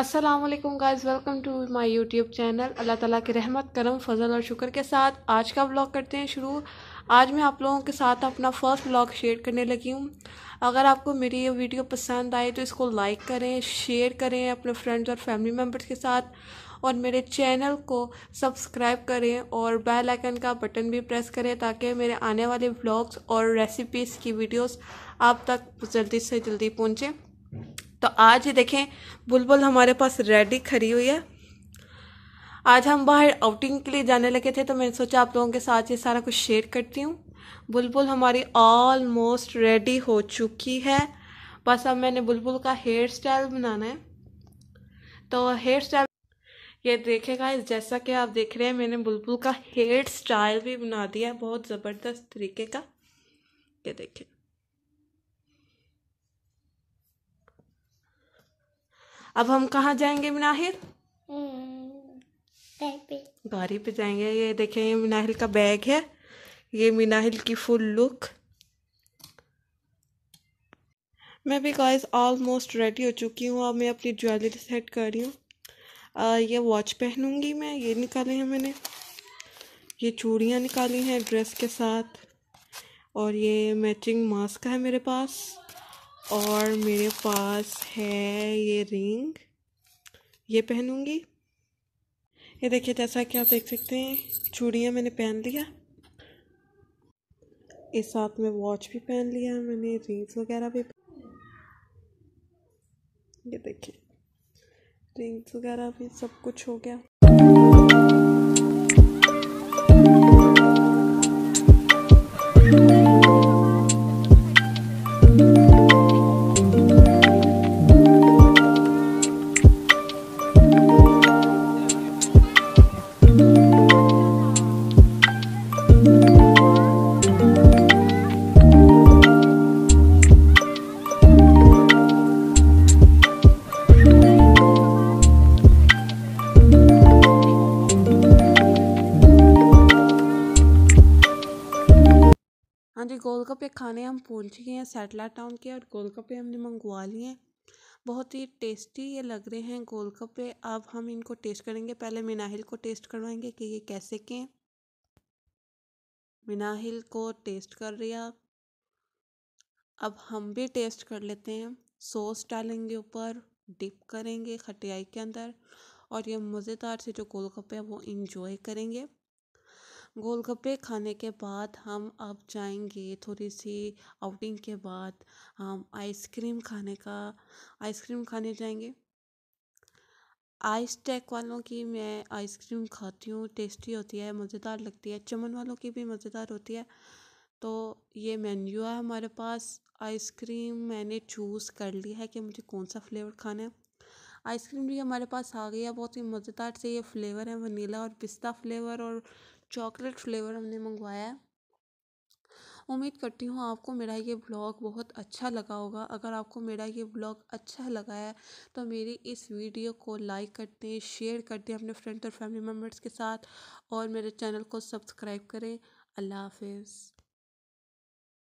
Aslam guys welcome to my YouTube channel Allah ताला के रहमत करम फ़जल और शुक्र के साथ आज का ब्लॉग करते हैं शुरू आज मैं आप लोगों के साथ अपना फ़र्स्ट ब्लॉग शेयर करने लगी हूँ अगर आपको मेरी ये वीडियो पसंद आए तो इसको लाइक करें शेयर करें अपने फ्रेंड्स और फैमिली मेम्बर्स के साथ और मेरे चैनल को सब्सक्राइब करें और बेल आइकन का बटन भी प्रेस करें ताकि मेरे आने वाले ब्लॉग्स और रेसिपीज़ की वीडियोस आप तक जल्दी से जल्दी पहुँचें तो आज ये देखें बुलबुल हमारे पास रेडी खड़ी हुई है आज हम बाहर आउटिंग के लिए जाने लगे थे तो मैंने सोचा आप लोगों के साथ ये सारा कुछ शेयर करती हूँ बुलबुल हमारी ऑलमोस्ट रेडी हो चुकी है बस अब मैंने बुलबुल का हेयर स्टाइल बनाना है तो हेयर स्टाइल ये देखेगा जैसा कि आप देख रहे हैं मैंने बुलबुल का हेयर स्टाइल भी बना दिया है बहुत ज़बरदस्त तरीके का ये देखें अब हम कहाँ जाएंगे मिनाहिर हम्म, गाड़ी पे जाएंगे ये देखें ये मिनाहिल का बैग है ये मिनाहिल की फुल लुक मैं भी गाइस ऑलमोस्ट रेडी हो चुकी हूँ अब मैं अपनी ज्वेलरी सेट कर रही हूँ ये वॉच पहनूँगी मैं ये निकाले हैं मैंने ये चूड़ियाँ निकाली हैं ड्रेस के साथ और ये मैचिंग मास्क है मेरे पास और मेरे पास है ये रिंग ये पहनूँगी ये देखिए जैसा कि आप देख सकते हैं चूड़ियाँ मैंने पहन लिया इस साथ में वॉच भी पहन लिया मैंने रिंग्स वगैरह भी ये देखिए रिंग्स वगैरह भी सब कुछ हो गया गोलगप्पे खाने हम भूल चुके हैं सेटलाइट टाउन के और गोलगप्पे हमने मंगवा लिए हैं बहुत ही टेस्टी ये लग रहे हैं गोलगप्पे अब हम इनको टेस्ट करेंगे पहले मिनाहिल को टेस्ट करवाएंगे कि ये कैसे के हैं मिनाहिल को टेस्ट कर आप अब हम भी टेस्ट कर लेते हैं सॉस डालेंगे ऊपर डिप करेंगे खटियाई के अंदर और ये मज़ेदार से जो गोलगप्पे हैं वो इंजॉय करेंगे गोलगप्पे खाने के बाद हम अब जाएंगे थोड़ी सी आउटिंग के बाद हम आइसक्रीम खाने का आइसक्रीम खाने जाएंगे आइस टैक वालों की मैं आइसक्रीम खाती हूँ टेस्टी होती है मज़ेदार लगती है चमन वालों की भी मज़ेदार होती है तो ये मेन्यू है हमारे पास आइसक्रीम मैंने चूज़ कर ली है कि मुझे कौन सा फ्लेवर खाना है आइसक्रीम भी हमारे पास आ गई है बहुत ही मज़ेदार से ये फ्लेवर है वनीला और पिस्ता फ्लेवर और चॉकलेट फ्लेवर हमने मंगवाया है उम्मीद करती हूँ आपको मेरा ये ब्लॉग बहुत अच्छा लगा होगा अगर आपको मेरा ये ब्लॉग अच्छा लगा है तो मेरी इस वीडियो को लाइक कर दें शेयर कर दें अपने फ्रेंड्स और फैमिली मेम्बर्स के साथ और मेरे चैनल को सब्सक्राइब करें अल्लाह हाफिज़